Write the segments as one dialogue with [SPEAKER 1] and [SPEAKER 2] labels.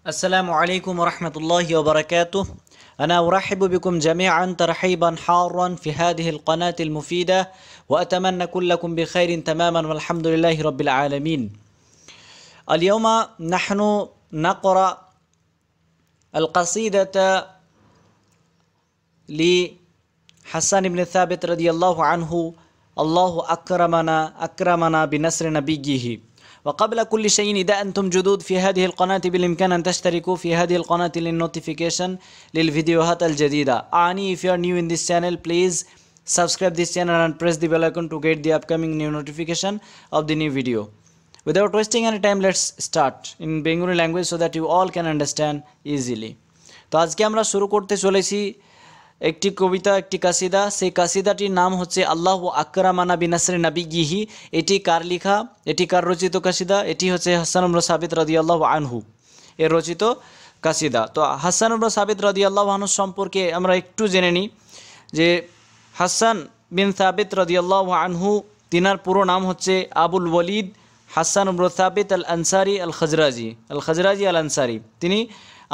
[SPEAKER 1] السلام عليكم ورحمة الله وبركاته أنا أرحب بكم جميعا ترحيبا حارا في هذه القناة المفيدة وأتمنى كلكم بخير تماما والحمد لله رب العالمين اليوم نحن نقرأ القصيدة لحسان بن ثابت رضي الله عنه الله أكرمنا أكرمنا بنصر نبيه وقبل كل شيء إذا أنتم جدود في هذه القناة بالإمكان أن تشتركوا في هذه القناة للنوتيفيكيشن للفيديوهات الجديدة أعني if you are new in this channel please subscribe this channel and press the bell icon to get the upcoming new notification of the new video. Without wasting any time let's start in Bengali language so that you all can understand easily. তো আজকে আমরা শুরু করতে চলেছি একটি কবিতা একটি কাসিদা সেই কাসিদাটির নাম হচ্ছে আল্লাহ আকরামানা বিনাসরে নাবি গিহি এটি কার লিখা এটি কার রচিত কাসিদা এটি হচ্ছে হাসান উমর সাবিত রদি আল্লাহ আনহু এর রচিত কাসিদা তো হাসান উমর সাবিত রদি আল্লাহ আনহু সম্পর্কে আমরা একটু জেনে নিই যে হাসান বিন সাবিদ রদি আল্লাহ আনহু তিনার পুরো নাম হচ্ছে আবুল ওলিদ হাসান উমর সাবিত আল আনসারি আল খজরাজি আল খজরাজি আল আনসারি তিনি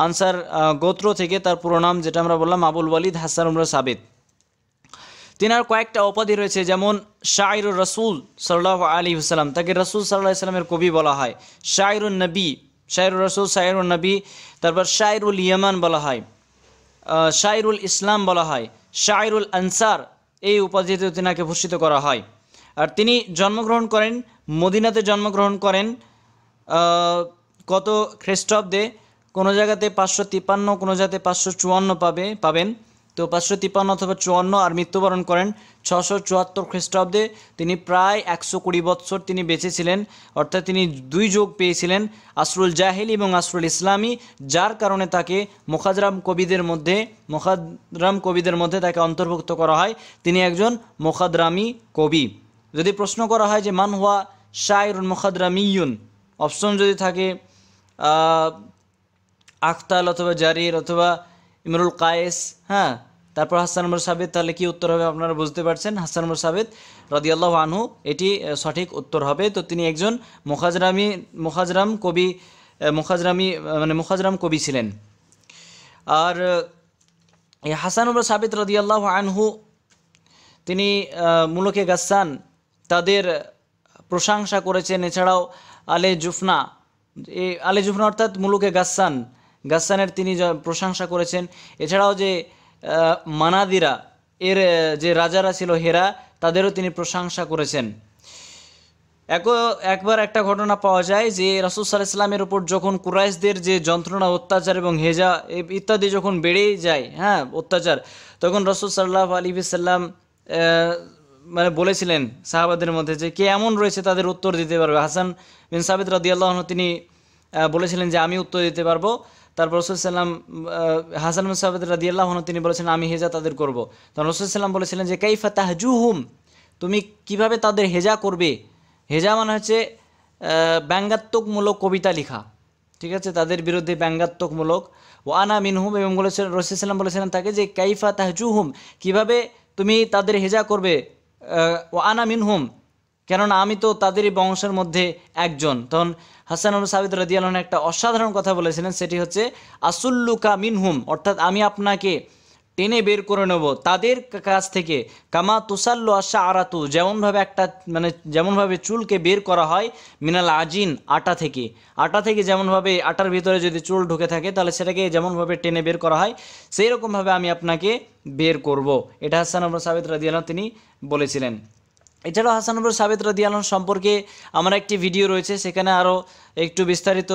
[SPEAKER 1] আনসার গোত্র থেকে তার পুরো নাম যেটা আমরা বললাম আবুল ওয়ালিদ হাসান উমরা তিনি তিনার কয়েকটা উপাধি রয়েছে যেমন শাহরুর রসুল সাল্লাহ আলী হুসালাম তাকে রসুল সাল্লাহ ইসলামের কবি বলা হয় শাহরুল নবী শাহরুর রসুল শাহরুল নবী তারপর শাহরুল ইয়ামান বলা হয় শাহরুল ইসলাম বলা হয় শাহরুল আনসার এই উপাধিতে তিনাকে ভূষিত করা হয় আর তিনি জন্মগ্রহণ করেন মদিনাতে জন্মগ্রহণ করেন কত খ্রিস্টাব্দে কোনো জায়গাতে পাঁচশো তিপ্পান্ন কোনো জায়গাতে পাঁচশো চুয়ান্ন পাবে পাবেন তো পাঁচশো তিপ্পান্ন অথবা চুয়ান্ন আর মৃত্যুবরণ করেন ছশো চুয়াত্তর খ্রিস্টাব্দে তিনি প্রায় একশো কুড়ি বৎসর তিনি বেঁচেছিলেন অর্থাৎ তিনি দুই যোগ পেয়েছিলেন আসরুল জাহেলি এবং আসরুল ইসলামী যার কারণে তাকে মোখাজরাম কবিদের মধ্যে মোখাদরাম কবিদের মধ্যে তাকে অন্তর্ভুক্ত করা হয় তিনি একজন মোখাদরামি কবি যদি প্রশ্ন করা হয় যে মান হওয়া শায়রুন মোখাদ্রামিউন অপশন যদি থাকে আখতাল অথবা জারির অথবা ইমরুল কায়েস হ্যাঁ তারপর হাসান উমর সাবেদ তাহলে কী উত্তর হবে আপনারা বুঝতে পারছেন হাসান উমর সাবেদ রদিয়াল্লাহ আনহু এটি সঠিক উত্তর হবে তো তিনি একজন মুখাজরামি মুখাজরাম কবি মুখাজরামি মানে মুখাজরাম কবি ছিলেন আর হাসান উমর সাবেদ রদিয়াল্লাহ আনহু তিনি মুলকে গাসান তাদের প্রশংসা করেছেন এছাড়াও আলে জুফনা আলে জুফনা অর্থাৎ মুলুকে গাসান গাসানের তিনি প্রশংসা করেছেন এছাড়াও যে মানাদিরা এর যে রাজারা ছিল হেরা তাদেরও তিনি প্রশংসা করেছেন এক একবার একটা ঘটনা পাওয়া যায় যে রাসুল সাল্লাহ ইসলামের উপর যখন কুরাইশদের যে যন্ত্রণা অত্যাচার এবং হেজা ইত্যাদি যখন বেড়েই যায় হ্যাঁ অত্যাচার তখন রসুল সাল্লাহ আলী সাল্লাম মানে বলেছিলেন সাহাবাদের মধ্যে যে কে এমন রয়েছে তাদের উত্তর দিতে পারবে হাসান বিন সাবিদ রাদিয়াল্লাহন তিনি বলেছিলেন যে আমি উত্তর দিতে পারবো তারপর রসুলসাল্লাম হাসান মুসাবেদ রাদিয়াল্লাহ তিনি বলেছেন আমি হেজা তাদের করবো তখন রসুলসাল্লাম বলেছিলেন যে কাইফা তাহজুহুম তুমি কিভাবে তাদের হেজা করবে হেজা মানে হচ্ছে ব্যঙ্গাত্মকমূলক কবিতা লিখা ঠিক আছে তাদের বিরুদ্ধে ব্যঙ্গাত্মকমূলক মিন মিনহুম এবং বলেছেন রসিসাল্লাম বলেছিলেন তাকে যে কাইফা তাহজুহুম কিভাবে তুমি তাদের হেজা করবে মিন মিনহুম কেননা আমি তো তাদেরই বংশের মধ্যে একজন তখন হাসানুল সাবিদ রদিয়ালন একটা অসাধারণ কথা বলেছিলেন সেটি হচ্ছে আসুল্লুকা মিনহুম অর্থাৎ আমি আপনাকে টেনে বের করে নেব তাদের কাছ থেকে কামা তুসাল্লু আশা আরাতু যেমনভাবে একটা মানে যেমনভাবে চুলকে বের করা হয় মিনাল আজিন আটা থেকে আটা থেকে যেমনভাবে আটার ভিতরে যদি চুল ঢুকে থাকে তাহলে সেটাকে যেমনভাবে টেনে বের করা হয় সেই রকমভাবে আমি আপনাকে বের করব এটা হাসান আবর সাবিত রাজিয়াল তিনি বলেছিলেন এছাড়াও হাসানুবুর সাবেদ রদি আলম সম্পর্কে আমার একটি ভিডিও রয়েছে সেখানে আরও একটু বিস্তারিত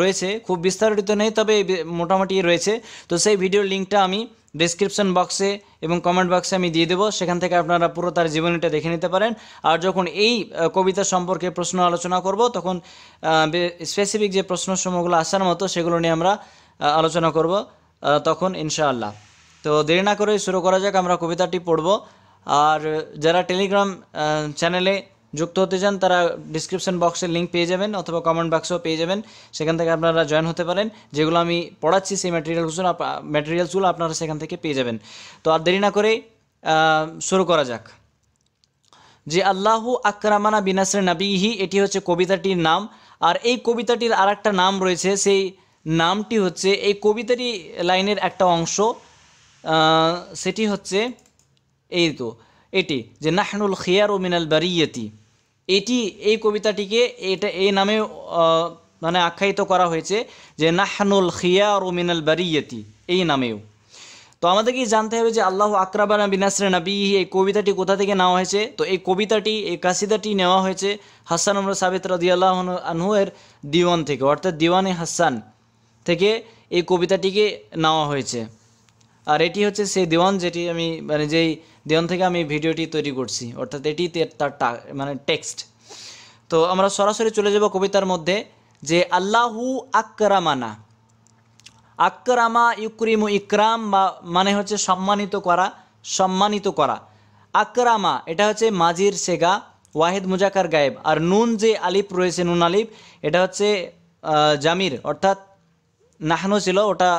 [SPEAKER 1] রয়েছে খুব বিস্তারিত নেই তবে মোটামুটি রয়েছে তো সেই ভিডিওর লিঙ্কটা আমি ডিসক্রিপশন বক্সে এবং কমেন্ট বক্সে আমি দিয়ে দেবো সেখান থেকে আপনারা পুরো তার জীবনীটা দেখে নিতে পারেন আর যখন এই কবিতা সম্পর্কে প্রশ্ন আলোচনা করব তখন স্পেসিফিক যে প্রশ্নসমূহগুলো আসার মতো সেগুলো নিয়ে আমরা আলোচনা করব তখন ইনশাআল্লাহ তো দেরি না করে শুরু করা যাক আমরা কবিতাটি পড়ব আর যারা টেলিগ্রাম চ্যানেলে যুক্ত হতে চান তারা ডিসক্রিপশন বক্সে লিঙ্ক পেয়ে যাবেন অথবা কমেন্ট বক্সেও পেয়ে যাবেন সেখান থেকে আপনারা জয়েন হতে পারেন যেগুলো আমি পড়াচ্ছি সেই ম্যাটেরিয়ালসগুলো ম্যাটেরিয়ালসগুলো আপনারা সেখান থেকে পেয়ে যাবেন তো আর দেরি না করে শুরু করা যাক যে আল্লাহু আকরামানা বিনাসের নাবিহি এটি হচ্ছে কবিতাটির নাম আর এই কবিতাটির আর একটা নাম রয়েছে সেই নামটি হচ্ছে এই কবিতাটি লাইনের একটা অংশ সেটি হচ্ছে এই তো এটি যে নাহনুল খিয়ার ও মিনাল বারিয়তি এটি এই কবিতাটিকে এটা এই নামে মানে আখ্যায়িত করা হয়েছে যে নাহনুল খিয়ার ও মিনাল বারিয়তি এই নামেও তো আমাদেরকে জানতে হবে যে আল্লাহ আকরাবানা বিনাসের নাবিহি এই কবিতাটি কোথা থেকে নেওয়া হয়েছে তো এই কবিতাটি এই কাসিদাটি নেওয়া হয়েছে হাসান উমর রাজি আল্লাহ আনহুয়ের দিওয়ান থেকে অর্থাৎ দিওয়ানে হাসান থেকে এই কবিতাটিকে নেওয়া হয়েছে আর এটি হচ্ছে সেই দেওয়ান যেটি আমি মানে যেই দেওয়ান থেকে আমি ভিডিওটি তৈরি করছি অর্থাৎ এটি তার মানে টেক্সট তো আমরা সরাসরি চলে যাব কবিতার মধ্যে যে আল্লাহু আকরামানা আকরামা ইকরিমু ইকরাম বা মানে হচ্ছে সম্মানিত করা সম্মানিত করা আকরামা এটা হচ্ছে মাজির সেগা ওয়াহেদ মুজাকার গায়েব আর নুন যে আলিফ রয়েছে নুন আলিফ এটা হচ্ছে জামির অর্থাৎ নাহানো ছিল ওটা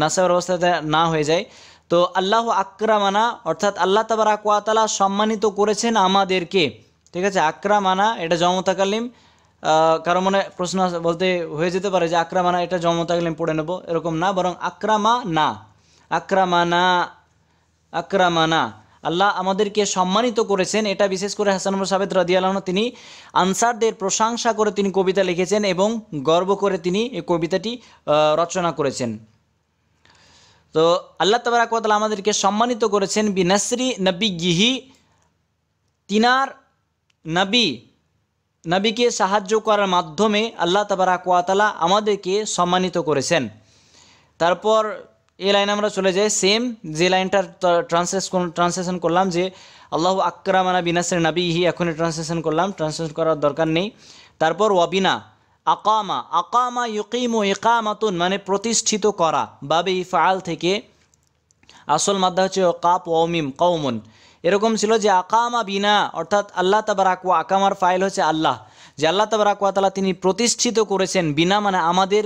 [SPEAKER 1] নাসাবের অবস্থাতে না হয়ে যায় তো আল্লাহ আক্রামানা অর্থাৎ আল্লাহ তাবার ওয়াতালা সম্মানিত করেছেন আমাদেরকে ঠিক আছে আক্রামানা এটা জমতাকালিম কারো মনে প্রশ্ন বলতে হয়ে যেতে পারে যে আক্রামানা এটা জমতাকালিম পড়ে নেব এরকম না বরং আক্রামা না আক্রামানা আক্রামানা আল্লাহ আমাদেরকে সম্মানিত করেছেন এটা বিশেষ করে হাসান সাবেদ রাদিয়ালাহ তিনি আনসারদের প্রশংসা করে তিনি কবিতা লিখেছেন এবং গর্ব করে তিনি এই কবিতাটি রচনা করেছেন তো আল্লাহ তবরাকতলা আমাদেরকে সম্মানিত করেছেন বিনাসরি নবী গিহি তিনার নবী নবীকে সাহায্য করার মাধ্যমে আল্লাহ তবরাকালা আমাদেরকে সম্মানিত করেছেন তারপর এই লাইন আমরা চলে যাই সেম যে লাইনটার ট্রান্সলেশন ট্রান্সলেশন করলাম যে আল্লাহ আক্রামানা বিনাসের নাবিহি এখনই ট্রান্সলেশন করলাম ট্রান্সলেশন করার দরকার নেই তারপর ওয়াবিনা আকামা আকামা ইউকিমু ইকামাতুন মানে প্রতিষ্ঠিত করা বাবে ইফাল থেকে আসল মাদ্দা হচ্ছে কাপ ওমিম কৌমন এরকম ছিল যে আকামা বিনা অর্থাৎ আল্লাহ তাবারাকুয়া আকামার ফাইল হচ্ছে আল্লাহ যে আল্লাহ তাবারাকুয়া তালা তিনি প্রতিষ্ঠিত করেছেন বিনা মানে আমাদের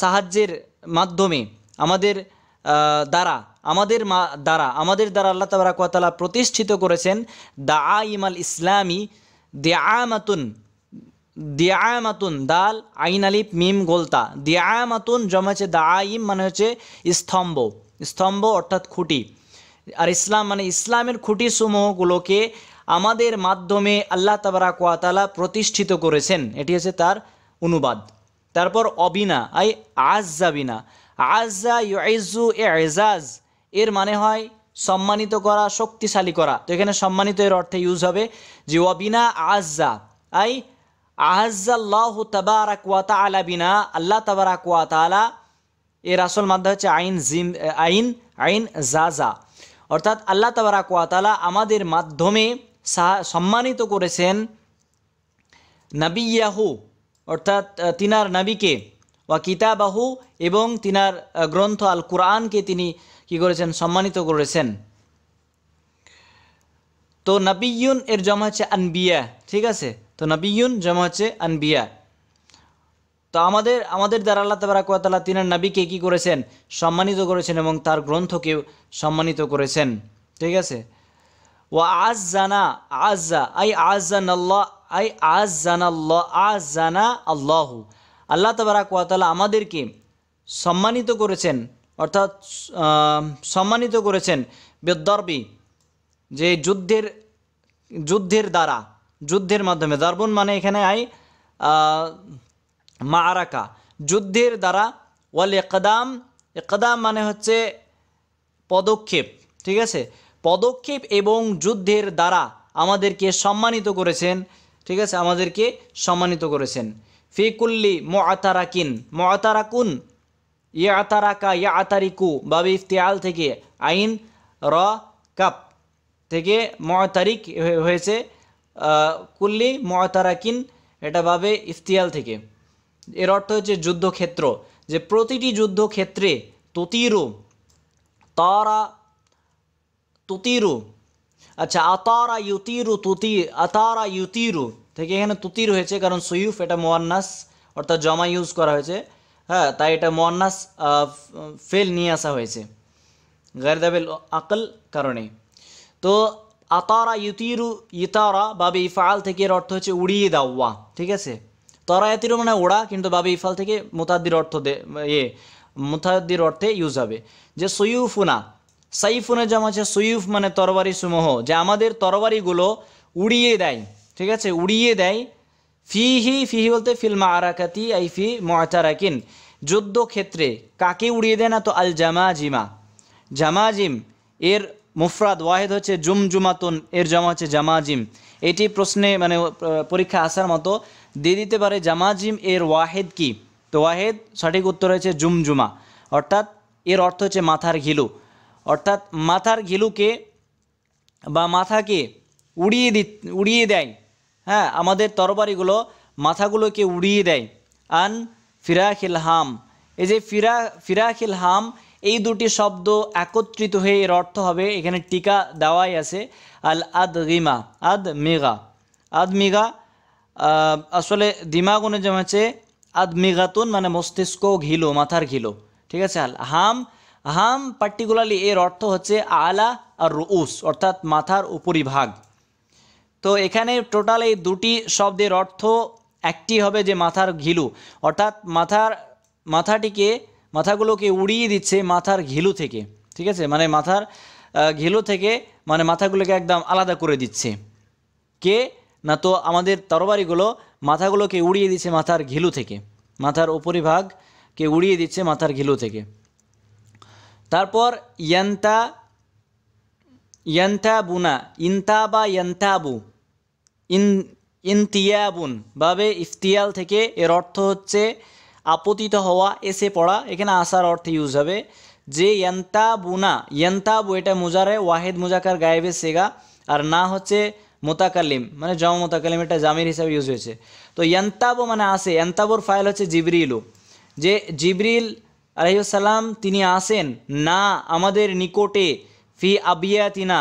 [SPEAKER 1] সাহায্যের মাধ্যমে আমাদের দ্বারা আমাদের মা দ্বারা আমাদের দ্বারা আল্লাহ তাবারাকুয়া তালা প্রতিষ্ঠিত করেছেন দা ইমাল ইসলামী দে আমাতুন দিয়ামাতুন দাল আইন আলিফ মিম গোলতা দিয়ামাতুন জমা হচ্ছে আইম মানে হচ্ছে স্তম্ভ স্তম্ভ অর্থাৎ খুঁটি আর ইসলাম মানে ইসলামের খুঁটি সমূহগুলোকে আমাদের মাধ্যমে আল্লাহ তাবারা কোয়াতালা প্রতিষ্ঠিত করেছেন এটি হচ্ছে তার অনুবাদ তারপর অবিনা আই আজাবিনা আজা ইউজু এজাজ এর মানে হয় সম্মানিত করা শক্তিশালী করা তো এখানে সম্মানিত এর অর্থে ইউজ হবে যে অবিনা আজা আই আহাজ্লাহ তবারাক ওয়াতা আলা বিনা আল্লাহ তবারাক তালা আলা এর আসল মাধ্যম হচ্ছে আইন জিম আইন আইন জাজা অর্থাৎ আল্লাহ তবারাক তালা আমাদের মাধ্যমে সম্মানিত করেছেন নবী ইয়াহু অর্থাৎ তিনার নবীকে ওয়া কিতাবাহু এবং তিনার গ্রন্থ আল কোরআনকে তিনি কি করেছেন সম্মানিত করেছেন তো নবীন এর জমা হচ্ছে আনবিয়া ঠিক আছে তো নবীন জমা হচ্ছে আনবিয়া তো আমাদের আমাদের দ্বারা আল্লাহ তালা তিনার নাবিকে কী করেছেন সম্মানিত করেছেন এবং তার গ্রন্থকেও সম্মানিত করেছেন ঠিক আছে ও আজ আজা আই আজান আল্লাহ আই আজ আজান আল্লাহ জানা আল্লাহ আল্লাহ তাবারাকালা আমাদেরকে সম্মানিত করেছেন অর্থাৎ সম্মানিত করেছেন বেদরবি যে যুদ্ধের যুদ্ধের দ্বারা যুদ্ধের মাধ্যমে দারবন মানে এখানে আই মা আরাকা যুদ্ধের দ্বারা ওয়াল একদাম একদাম মানে হচ্ছে পদক্ষেপ ঠিক আছে পদক্ষেপ এবং যুদ্ধের দ্বারা আমাদেরকে সম্মানিত করেছেন ঠিক আছে আমাদেরকে সম্মানিত করেছেন ফিকুল্লি মো আতারাকিন মো আতারাকুন ইয়া আতারাকা ইয়া আতারিকু বাবি ইফতিয়াল থেকে আইন র কাপ থেকে মতারিক হয়েছে কুল্লি ময়তারাকিন এটা ভাবে ইস্তিয়াল থেকে এর অর্থ হচ্ছে যুদ্ধক্ষেত্র যে প্রতিটি যুদ্ধক্ষেত্রে ততিরু তারা তুতিরু আচ্ছা আতারা ইউতিরু তুতি আতারা ইউতিরু থেকে এখানে তুতির হয়েছে কারণ সুইফ এটা মোয়ান্নাস অর্থাৎ জমা ইউজ করা হয়েছে হ্যাঁ তাই এটা মোয়ান্নাস ফেল নিয়ে আসা হয়েছে গায়রদাবিল আকল কারণে তো আতারা ইউতিরু ইতারা বাবে ইফাল থেকে এর অর্থ হচ্ছে উড়িয়ে দেওয়া ঠিক আছে তরা ইতিরু মানে ওড়া কিন্তু বাবে ইফাল থেকে মোতাদ্দির অর্থ দে এ ইয়ে, মোতাদ্দির অর্থে ইউজ হবে যে সৈয়ুফুনা সাইফুনা জামা আছে সৈয়ুফ মানে তরবারি সমূহ যে আমাদের তরবারিগুলো উড়িয়ে দেয় ঠিক আছে উড়িয়ে দেয় ফিহি ফিহি বলতে ফিল্মা মারাকাতি আই ফি যুদ্ধ যুদ্ধক্ষেত্রে কাকে উড়িয়ে দেয় না তো আল জামা জিমা জামাজিম এর মুফরাদ ওয়াহেদ হচ্ছে জুম জুমাতুন এর জমা হচ্ছে জামাজিম এটি প্রশ্নে মানে পরীক্ষা আসার মতো দিয়ে দিতে পারে জামাজিম এর ওয়াহেদ কি তো ওয়াহেদ সঠিক উত্তর হয়েছে জুমজুমা অর্থাৎ এর অর্থ হচ্ছে মাথার ঘিলু অর্থাৎ মাথার ঘিলুকে বা মাথাকে উড়িয়ে দি উড়িয়ে দেয় হ্যাঁ আমাদের তরবারিগুলো মাথাগুলোকে উড়িয়ে দেয় আন ফিরাখিল হাম এই যে ফিরা ফিরাখিল হাম এই দুটি শব্দ একত্রিত হয়ে এর অর্থ হবে এখানে টিকা দেওয়াই আছে আল আদ রিমা আদ মেগা আদ মেগা আসলে দিমা অনু জমেছে আদ মেঘাতুন মানে মস্তিষ্ক ঘিলো মাথার ঘিলো ঠিক আছে আল হাম হাম পার্টিকুলারলি এর অর্থ হচ্ছে আলা আর রুউস অর্থাৎ মাথার উপরিভাগ তো এখানে টোটাল এই দুটি শব্দের অর্থ একটি হবে যে মাথার ঘিলু অর্থাৎ মাথার মাথাটিকে মাথাগুলোকে উড়িয়ে দিচ্ছে মাথার ঘিলু থেকে ঠিক আছে মানে মাথার ঘিলু থেকে মানে মাথাগুলোকে একদম আলাদা করে দিচ্ছে কে না তো আমাদের তরবারিগুলো মাথাগুলোকে উড়িয়ে দিচ্ছে মাথার ঘিলু থেকে মাথার উপরিভাগকে উড়িয়ে দিচ্ছে মাথার ঘিলু থেকে তারপর ইয়ান্তা বুনা ইন্তা বা ইয়ান্তাবু ইন ইন্তিয়াবুন ভাবে ইফতিয়াল থেকে এর অর্থ হচ্ছে আপতিত হওয়া এসে পড়া এখানে আসার অর্থে ইউজ হবে যে বুনা বু এটা মুজারে ওয়াহেদ মুজাকার গায়েবে সেগা আর না হচ্ছে মোতাকালিম মানে জমা মোতাকালিম এটা জামির হিসাবে ইউজ হয়েছে তো ইয়ান্তাবু মানে আসে ইয়ান্তাবুর ফাইল হচ্ছে জিবরিলু যে জিবরিল আলহিসাল্লাম তিনি আসেন না আমাদের নিকটে ফি আবিয়াতিনা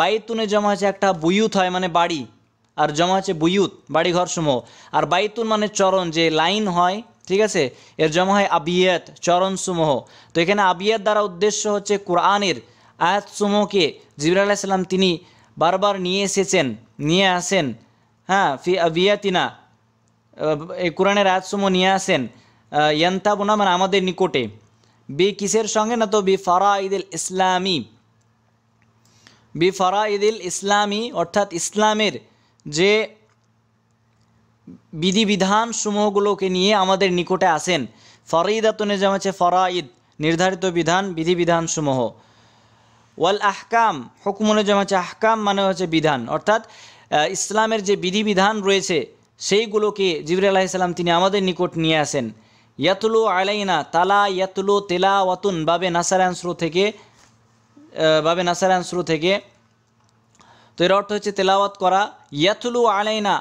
[SPEAKER 1] বাইতুনে জমা হচ্ছে একটা বুয়ুত হয় মানে বাড়ি আর জমা হচ্ছে বুয়ুত বাড়িঘর সমূহ আর বাইতুন মানে চরণ যে লাইন হয় ঠিক আছে এর জমা হয় আবিয়াত চরণসমূহ তো এখানে আবিয়াত দ্বারা উদ্দেশ্য হচ্ছে কোরআনের আয়াতসমূহকে জিবর আলাইসাল্লাম তিনি বারবার নিয়ে এসেছেন নিয়ে আসেন হ্যাঁ ফি আবিয়াতিনা এই কোরআনের আয়াতসমূহ নিয়ে আসেন ইয়ান্তাবুনা মানে আমাদের নিকটে বি কিসের সঙ্গে না তো বি ফারা ইদুল ইসলামী বি ফারা ইদুল ইসলামী অর্থাৎ ইসলামের যে বিধিবিধান সমূহগুলোকে নিয়ে আমাদের নিকটে আসেন ফরিদাতুনে নিজাম আছে ফরাঈদ নির্ধারিত বিধান বিধিবিধান সমূহ ওয়াল আহকাম হুকুম নিজাম আছে আহকাম মানে হচ্ছে বিধান অর্থাৎ ইসলামের যে বিধিবিধান রয়েছে সেইগুলোকে জিবরি আলাহিসাল্লাম তিনি আমাদের নিকট নিয়ে আসেন ইয়াতুলু আলাইনা তালা ইয়াতুলু তেলা ওয়াতুন বাবে নাসারানসরু থেকে বাবে নাসারানসরু থেকে তো এর অর্থ হচ্ছে তেলাওয়াত করা ইয়াতুলু আলাইনা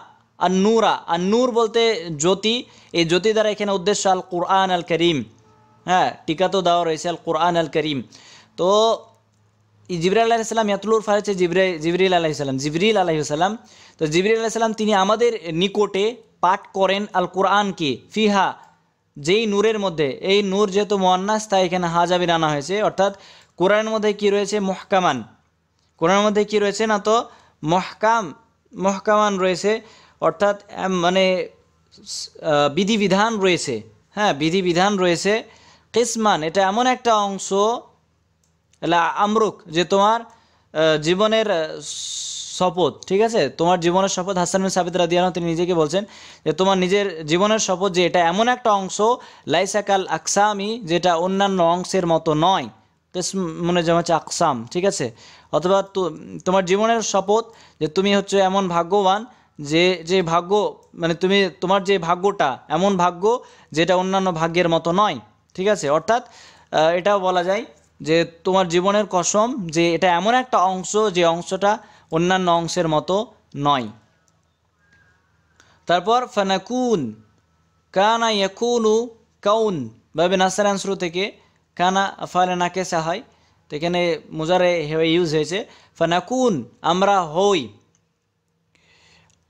[SPEAKER 1] আর নূরা আর নূর বলতে জ্যোতি এই জ্যোতি দ্বারা এখানে উদ্দেশ্য আল কোরআন আল করিম হ্যাঁ টিকা তো দেওয়া রয়েছে আল কোরআন আল করিম তো জিবরিল আলাইসাল্লাম ইয়াতলুর ফা জিবরে জিবরিল আলাইসাল্লাম জিবরিল আলাহিসাল্লাম তো জিবরিল আলাইসাল্লাম তিনি আমাদের নিকটে পাঠ করেন আল কোরআনকে ফিহা যেই নূরের মধ্যে এই নূর যেহেতু মহান্নাস তাই এখানে হাজাবির আনা হয়েছে অর্থাৎ কোরআনের মধ্যে কি রয়েছে মহকামান কোরআনের মধ্যে কি রয়েছে না তো মহকাম মহকামান রয়েছে অর্থাৎ মানে বিধিবিধান রয়েছে হ্যাঁ বিধিবিধান রয়েছে কিসমান এটা এমন একটা অংশ আমরুক যে তোমার জীবনের শপথ ঠিক আছে তোমার জীবনের শপথ হাসান সাবিদ রাদিয়ান তিনি নিজেকে বলছেন যে তোমার নিজের জীবনের শপথ যে এটা এমন একটা অংশ লাইসাকাল আকসামি যেটা অন্যান্য অংশের মতো নয় মনে যেমন হচ্ছে আকসাম ঠিক আছে অথবা তোমার জীবনের শপথ যে তুমি হচ্ছে এমন ভাগ্যবান যে যে ভাগ্য মানে তুমি তোমার যে ভাগ্যটা এমন ভাগ্য যেটা অন্যান্য ভাগ্যের মতো নয় ঠিক আছে অর্থাৎ এটাও বলা যায় যে তোমার জীবনের কসম যে এটা এমন একটা অংশ যে অংশটা অন্যান্য অংশের মতো নয় তারপর ফানাকুন কানা ইয়াকুনু কাউন ভাবে নাসার আনসরু থেকে কানা না কেসা হয় তো এখানে মোজারে ইউজ হয়েছে ফানাকুন আমরা হই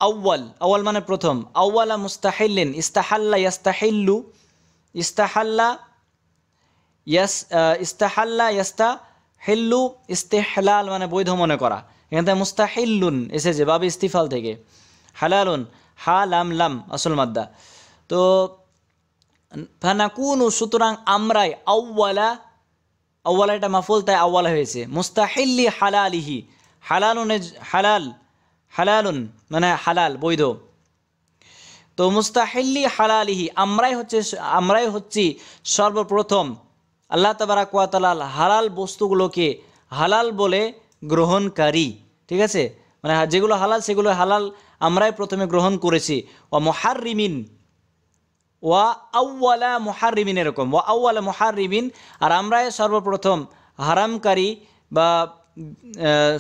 [SPEAKER 1] আউ্য়াল আউ্য়াল মানে প্রথম আউ্য়ালা মুস্তাহিল্লিন ইস্তাহাল্লা ইয়াস্তাহিল্লু ইস্তাহাল্লা ইয়াস ইস্তাহাল্লা ইয়াস্তা হেল্লু ইস্তেহলাল মানে বৈধ মনে করা এখানে থেকে মুস্তাহিল্লুন এসেছে বাবে ইস্তিফাল থেকে হালালুন হা লাম লাম আসল মাদ্দা তো ফানাকুনু সুতরাং আমরাই আউ্বালা আউ্বালা এটা মাফুল তাই আউ্বালা হয়েছে মুস্তাহিল্লি হালালিহি হালালুনে হালাল হালালুন মানে হালাল বৈধ তো মুস্তাহিল্লি হালালিহি আমরাই হচ্ছে আমরাই হচ্ছি সর্বপ্রথম আল্লাহ তাবারাক হালাল বস্তুগুলোকে হালাল বলে গ্রহণকারী ঠিক আছে মানে যেগুলো হালাল সেগুলো হালাল আমরাই প্রথমে গ্রহণ করেছি ও রিমিন ওয়া আউ্লা মোহারিমিন এরকম ওয়া আউ্লা মোহারিমিন আর আমরাই সর্বপ্রথম হারামকারী বা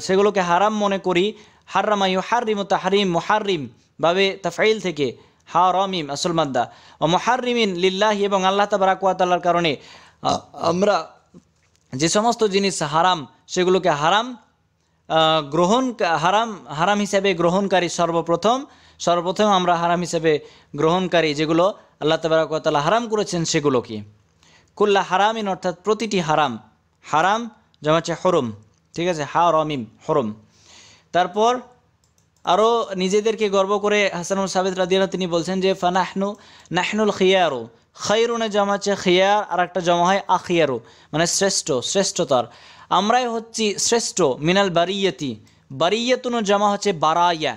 [SPEAKER 1] সেগুলোকে হারাম মনে করি হার্রামা ইউ হারিম তাহারিম মোহারিম বাবে তাফাইল থেকে হা রমিম আসল মাদ্দা ও মোহারিমিন লিল্লাহি এবং আল্লাহ তাবারাকাতাল্লার কারণে আমরা যে সমস্ত জিনিস হারাম সেগুলোকে হারাম গ্রহণ হারাম হারাম হিসাবে গ্রহণকারী সর্বপ্রথম সর্বপ্রথম আমরা হারাম হিসাবে গ্রহণকারী যেগুলো আল্লাহ তাবারাকাল্লাহ হারাম করেছেন সেগুলো কি কুল্লা হারামিন অর্থাৎ প্রতিটি হারাম হারাম জমাচ্ছে হরম ঠিক আছে হা রমিম হরম তারপর আরও নিজেদেরকে গর্ব করে হাসানুল সাবেদ রাদিয়াল তিনি বলছেন যে ফানাহনু নাহনুল খিয়ারু খৈরুনে জমা খিয়ার আর একটা জমা হয় আখিয়ারু মানে শ্রেষ্ঠ শ্রেষ্ঠতার আমরাই হচ্ছি শ্রেষ্ঠ মিনাল বারিয়তি বারিয়তুন জমা হচ্ছে বারাইয়া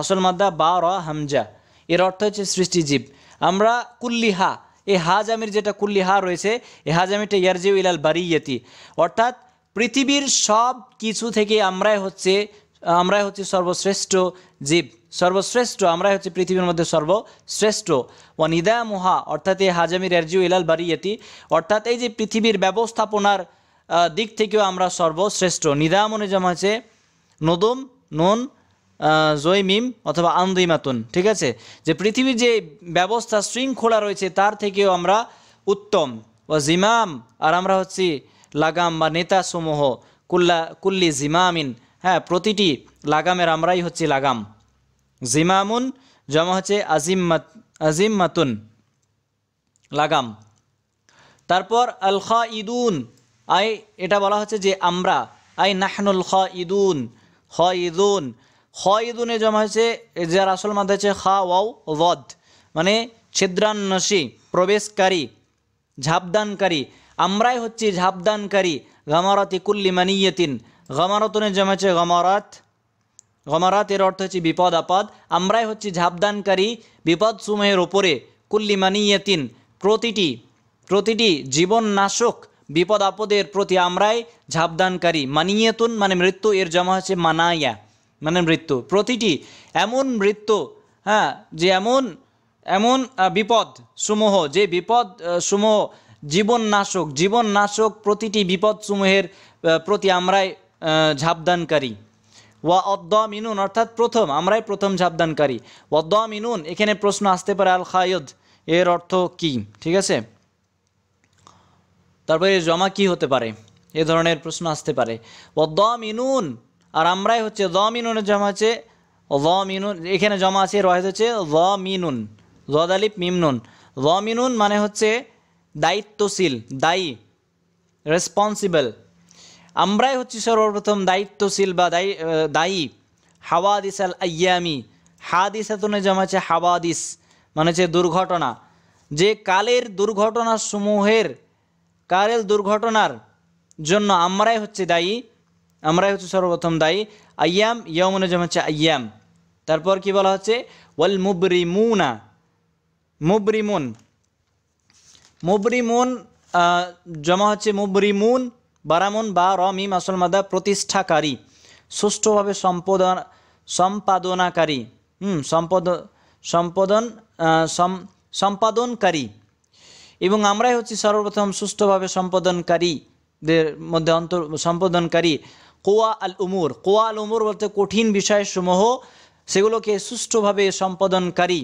[SPEAKER 1] আসল মাদ্দা বা র হামজা এর অর্থ হচ্ছে সৃষ্টিজীব আমরা কুল্লিহা এ হাজামির যেটা কুল্লিহা রয়েছে এ হাজামিটা ইয়ারজিউ ইলাল বারিয়তি অর্থাৎ পৃথিবীর সব কিছু থেকে আমরাই হচ্ছে আমরাই হচ্ছে সর্বশ্রেষ্ঠ জীব সর্বশ্রেষ্ঠ আমরাই হচ্ছে পৃথিবীর মধ্যে সর্বশ্রেষ্ঠ ওয়ানিদা মুহা অর্থাৎ এই হাজামির এরজিউ ইলাল বারিয়েতি অর্থাৎ এই যে পৃথিবীর ব্যবস্থাপনার দিক থেকেও আমরা সর্বশ্রেষ্ঠ নিদা মনে জমা আছে নদম নুন জৈমিম অথবা আন্দিমাতুন ঠিক আছে যে পৃথিবীর যে ব্যবস্থা শৃঙ্খলা রয়েছে তার থেকেও আমরা উত্তম ও জিমাম আর আমরা হচ্ছি লাগাম বা নেতাসমূহ কুল্লা কুল্লি জিমামিন হ্যাঁ প্রতিটি লাগামের আমরাই হচ্ছি লাগাম জিমামুন জমা হচ্ছে আজিম আজিম মাতুন লাগাম তারপর আল খ ইদুন আই এটা বলা হচ্ছে যে আমরা আই নাহনুল খ ইদুন খ ইদুন খ ইদুনে জমা হয়েছে যার আসল মাধ্যমে হচ্ছে খা ওয়াউ ওয়দ মানে ছিদ্রান্নসী প্রবেশকারী ঝাপদানকারী আমরাই হচ্ছে ঝাপদানকারী গামারাতি কুল্লি মানিয়তিন গমারতনের জমা হচ্ছে গমারাত গমারাত এর অর্থ হচ্ছে বিপদ আপদ আমরাই হচ্ছে ঝাপদানকারী বিপদ সুমের ওপরে কুল্লিমানিয়াতিন প্রতিটি প্রতিটি জীবন নাশক বিপদ আপদের প্রতি আমরাই ঝাপদানকারী মানিয়েতুন মানে মৃত্যু এর জমা হচ্ছে মানাইয়া মানে মৃত্যু প্রতিটি এমন মৃত্যু হ্যাঁ যে এমন এমন বিপদ সমূহ যে বিপদ সমূহ জীবন নাশক জীবন নাশক প্রতিটি বিপদ সমূহের প্রতি আমরাই ঝাপদানকারী ওয়া মিনুন অর্থাৎ প্রথম আমরাই প্রথম ঝাপদানকারী মিনুন এখানে প্রশ্ন আসতে পারে আল খায়দ এর অর্থ কি ঠিক আছে তারপরে জমা কি হতে পারে এ ধরনের প্রশ্ন আসতে পারে মিনুন আর আমরাই হচ্ছে মিনুনের জমা আছে ল মিনুন এখানে জমা আছে রহেদ হচ্ছে মিনুন জদ আলিফ মিমনুন মিনুন মানে হচ্ছে দায়িত্বশীল দায়ী রেসপন্সিবল আমরাই হচ্ছি সর্বপ্রথম দায়িত্বশীল বা দায়ী দায়ী হাওয়াদিস আল আয়ামি হাদিস এতনে জমা আছে হাওয়াদিস মানে হচ্ছে দুর্ঘটনা যে কালের দুর্ঘটনা সমূহের কালের দুর্ঘটনার জন্য আমরাই হচ্ছে দায়ী আমরাই হচ্ছে সর্বপ্রথম দায়ী আয়াম ইয়মনে জমা হচ্ছে আয়াম তারপর কি বলা হচ্ছে ওয়াল মুবরিমুনা মুবরিমুন মুবরিমুন জমা হচ্ছে মুবরিমুন বারামুন বা রমিম আসল মাদা প্রতিষ্ঠাকারী সুষ্ঠুভাবে সম্পদন সম্পাদনাকারী হুম সম্পদ সম্পাদন সম্পাদনকারী এবং আমরাই হচ্ছি সর্বপ্রথম সুষ্ঠুভাবে সম্পাদনকারীদের মধ্যে অন্তর সম্পাদনকারী কোয়া আল উমুর কোয়া আল উমুর বলতে কঠিন বিষয়সমূহ সেগুলোকে সুষ্ঠুভাবে সম্পাদনকারী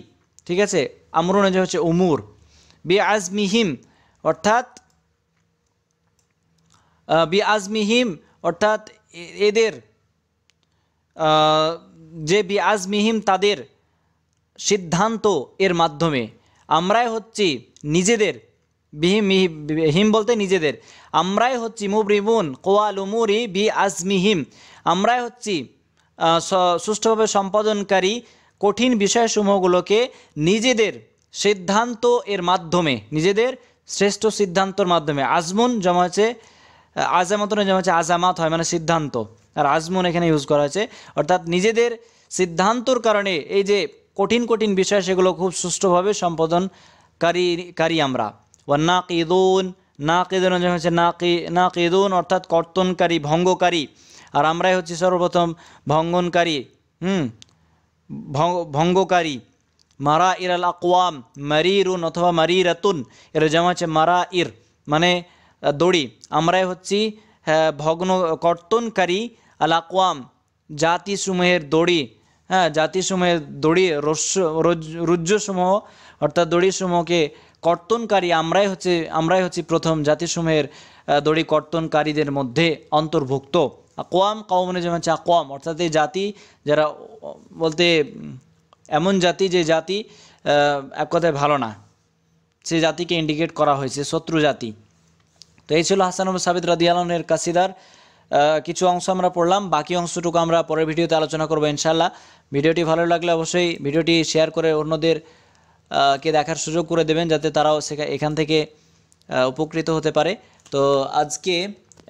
[SPEAKER 1] ঠিক আছে আমরুন হচ্ছে উমুর বে আজমিহিম অর্থাৎ বি আজমিহিম অর্থাৎ এদের যে বি আজমিহিম তাদের সিদ্ধান্ত এর মাধ্যমে আমরাই হচ্ছি নিজেদের বিহিম হিম বলতে নিজেদের আমরাই হচ্ছি মুবরিমুন কোয়াল উমুরি বি আজমিহিম আমরাই হচ্ছি সুষ্ঠুভাবে সম্পাদনকারী কঠিন বিষয়সমূহগুলোকে নিজেদের সিদ্ধান্ত এর মাধ্যমে নিজেদের শ্রেষ্ঠ সিদ্ধান্তর মাধ্যমে আজমুন জমা হচ্ছে আজামাতুন যেমন হচ্ছে আজামাত হয় মানে সিদ্ধান্ত আর আজমন এখানে ইউজ করা হয়েছে অর্থাৎ নিজেদের সিদ্ধান্তর কারণে এই যে কঠিন কঠিন বিষয় সেগুলো খুব সুষ্ঠুভাবে সম্পাদনকারী কারী আমরা ওয়া নাকিদুন নাকিদুন হচ্ছে নাকি নাকিদুন অর্থাৎ কর্তনকারী ভঙ্গকারী আর আমরাই হচ্ছে সর্বপ্রথম ভঙ্গনকারী হুম ভঙ্গকারী মারা ইরাল আকওয়াম মারিরুন অথবা মারিরাতুন এর যেমন হচ্ছে মারা ইর মানে দড়ি আমরাই হচ্ছি হ্যাঁ, ভগ্ন কর্তনকারী আল আকওয়াম জাতিসমূহের দড়ি হ্যাঁ জাতিসমূহের দড়ি রুজ্জসমূহ অর্থাৎ দড়িসমূহকে কর্তনকারী আমরাই হচ্ছে আমরাই হচ্ছি প্রথম জাতিসমূহের দড়ি কর্তনকারীদের মধ্যে অন্তর্ভুক্ত আকোয়াম কওমনে যেমন হচ্ছে আকোয়াম অর্থাৎ এই জাতি যারা বলতে এমন জাতি যে জাতি এক কথায় ভালো না সে জাতিকে ইন্ডিকেট করা হয়েছে শত্রু জাতি তো এই ছিল হাসানুল সাবিদ আলমের কাসিদার কিছু অংশ আমরা পড়লাম বাকি অংশটুকু আমরা পরের ভিডিওতে আলোচনা করবো ইনশাল্লাহ ভিডিওটি ভালো লাগলে অবশ্যই ভিডিওটি শেয়ার করে অন্যদের কে দেখার সুযোগ করে দেবেন যাতে তারাও সেখানে এখান থেকে উপকৃত হতে পারে তো আজকে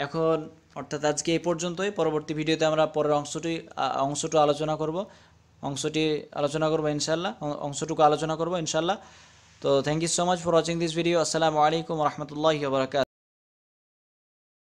[SPEAKER 1] এখন অর্থাৎ আজকে এই পর্যন্তই পরবর্তী ভিডিওতে আমরা পরের অংশটি অংশটু আলোচনা করব অংশটি আলোচনা করব ইনশাল্লাহ অংশটুকু আলোচনা করব ইনশাল্লাহ তো thank you so much for watching this video আসসালামু আলাইকুম রহমতুল্লাহ বরাকাত